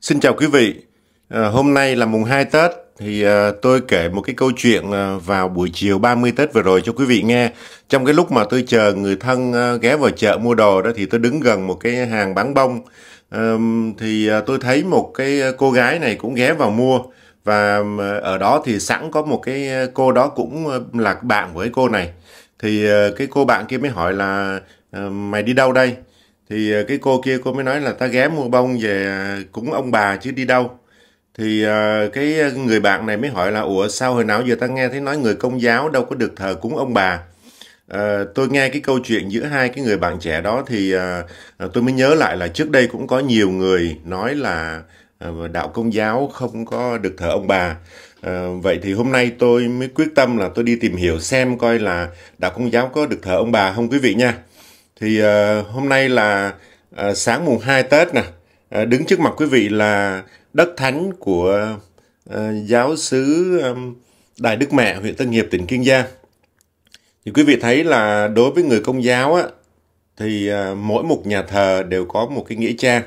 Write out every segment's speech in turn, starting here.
Xin chào quý vị. À, hôm nay là mùng 2 Tết thì à, tôi kể một cái câu chuyện à, vào buổi chiều 30 Tết vừa rồi cho quý vị nghe. Trong cái lúc mà tôi chờ người thân à, ghé vào chợ mua đồ đó thì tôi đứng gần một cái hàng bán bông. À, thì à, tôi thấy một cái cô gái này cũng ghé vào mua và ở đó thì sẵn có một cái cô đó cũng là bạn với cô này. Thì à, cái cô bạn kia mới hỏi là à, mày đi đâu đây? thì ờ, cái cô kia cô mới nói là ta ghé mua bông về ờ, cũng ông bà chứ đi đâu thì ờ, cái người bạn này mới hỏi là ủa sao hồi nào giờ ta nghe thấy nói người công giáo đâu có được thờ cúng ông bà À, tôi nghe cái câu chuyện giữa hai cái người bạn trẻ đó thì à, tôi mới nhớ lại là trước đây cũng có nhiều người nói là à, đạo công giáo không có được thờ ông bà à, vậy thì hôm nay tôi mới quyết tâm là tôi đi tìm hiểu xem coi là đạo công giáo có được thờ ông bà không quý vị nha thì uh, hôm nay là uh, sáng mùng 2 Tết nè uh, đứng trước mặt quý vị là đất thánh của uh, giáo xứ um, Đại Đức Mẹ huyện Tân Hiệp tỉnh Kiên Giang thì quý vị thấy là đối với người công giáo á thì uh, mỗi một nhà thờ đều có một cái nghĩa trang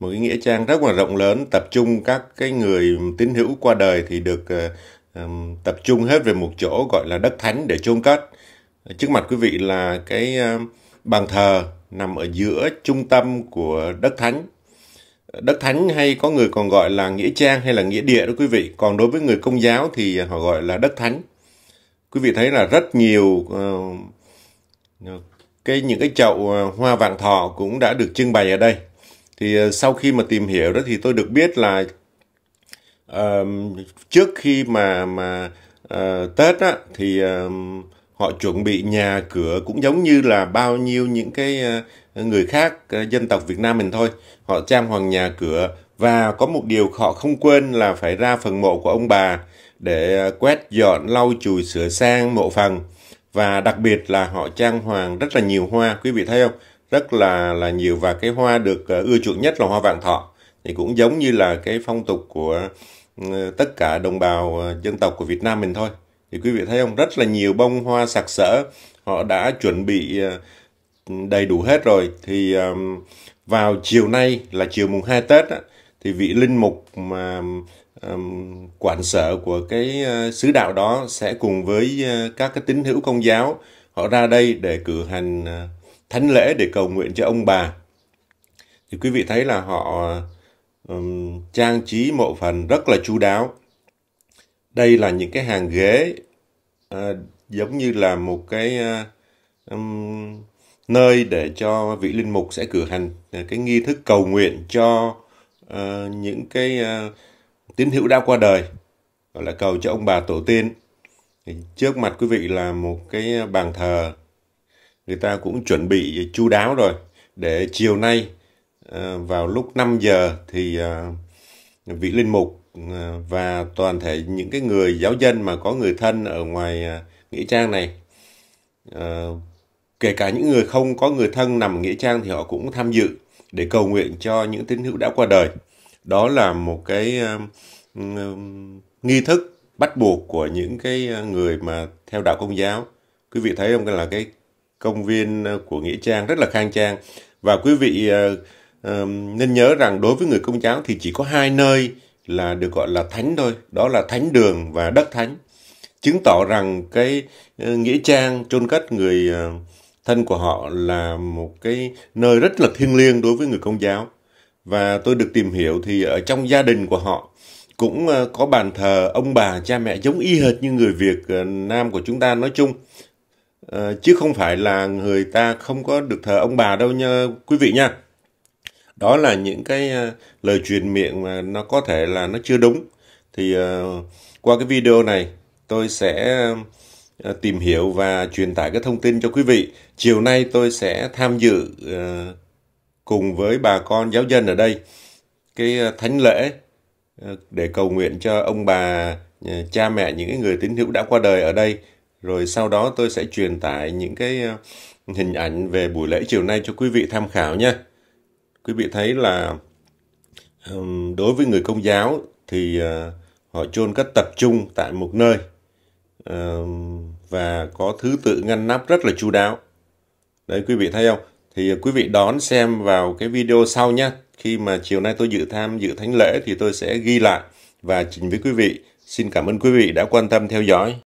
một cái nghĩa trang rất là rộng lớn tập trung các cái người tín hữu qua đời thì được uh, um, tập trung hết về một chỗ gọi là đất thánh để chôn cất trước mặt quý vị là cái uh, bàn thờ nằm ở giữa trung tâm của đất thánh. Đất thánh hay có người còn gọi là nghĩa trang hay là nghĩa địa đó quý vị. Còn đối với người công giáo thì họ gọi là đất thánh. Quý vị thấy là rất nhiều uh, cái những cái chậu ờ, hoa vạn thọ cũng đã được trưng bày ở đây. Thì uh, sau khi mà tìm hiểu đó thì tôi được biết là uh, trước khi mà mà uh, Tết á thì uh, họ chuẩn bị nhà cửa cũng giống như là bao nhiêu những cái ờ, người khác ờ, dân tộc Việt Nam mình thôi họ trang hoàng nhà cửa và có một điều họ không quên là phải ra phần mộ của ông bà để ờ, quét dọn lau chùi sửa sang mộ phần và đặc biệt là họ trang hoàng rất là nhiều hoa quý vị thấy không rất là là nhiều và cái hoa được ưa chuộng nhất là hoa vạn thọ thì cũng giống như là cái phong tục của ừ, tất cả đồng bào dân tộc của Việt Nam mình thôi thì quý vị thấy không rất là nhiều bông hoa sặc sỡ họ đã chuẩn bị ờ, đầy đủ hết rồi thì vào chiều nay là chiều mùng 2 Tết thì vị linh mục mà quản sở của cái sứ ờ, đạo đó sẽ cùng với ờ, các cái tín hữu công giáo họ ra đây để cử hành thánh lễ để cầu nguyện cho ông bà thì quý vị thấy là họ trang trí mộ phần rất là chú đáo đây là những cái hàng ghế à, giống như là một cái à, um, nơi để cho vị linh mục sẽ cử hành à, cái nghi thức cầu nguyện cho à, những cái à, tín hữu đã qua đời gọi là cầu cho ông bà tổ tiên thì trước mặt quý vị là một cái bàn thờ người ta cũng chuẩn bị chu đáo rồi để chiều nay à, vào lúc 5 giờ thì à, vị linh mục Ờ, và toàn thể những cái người giáo dân mà có người thân ở ngoài ờ, nghĩa trang này ờ, kể cả những người không có người thân nằm nghĩa trang thì họ cũng tham dự để cầu nguyện cho những tín hữu đã qua đời đó là một cái nghi thức bắt buộc của những cái người mà theo đạo công giáo quý vị thấy không là cái công viên của nghĩa trang rất là khang trang và quý vị nên nhớ rằng đối với người công giáo thì chỉ có hai nơi là được gọi là thánh thôi đó là thánh đường và đất thánh chứng tỏ rằng cái ờ, nghĩa trang chôn cất người ờ, thân của họ là một cái nơi rất là thiêng liêng đối với người công giáo và tôi được tìm hiểu thì ở trong gia đình của họ cũng ờ, có bàn thờ ông bà cha mẹ giống y hệt như người Việt Nam của chúng ta nói chung chứ không phải là người ta không có được thờ ông bà đâu nha quý vị nha đó là những cái ờ, lời truyền miệng mà nó có thể là nó chưa đúng thì ờ, qua cái video này tôi sẽ ờ, tìm hiểu và truyền tải cái thông tin cho quý vị chiều nay tôi sẽ tham dự cùng với bà con giáo dân ở đây cái thánh lễ để cầu nguyện cho ông bà cha mẹ những người tín hữu đã qua đời ở đây rồi sau đó tôi sẽ truyền tải những cái hình ảnh về buổi lễ chiều nay cho quý vị tham khảo nhé quý vị thấy là đối với người công giáo thì ờ, họ chôn cất tập trung tại một nơi và có thứ tự ngăn nắp rất là chu đáo đấy quý vị thấy không thì quý vị đón xem vào cái video sau nhé khi mà chiều nay tôi dự tham dự thánh lễ thì tôi sẽ ghi lại và trình với quý vị xin cảm ơn quý vị đã quan tâm theo dõi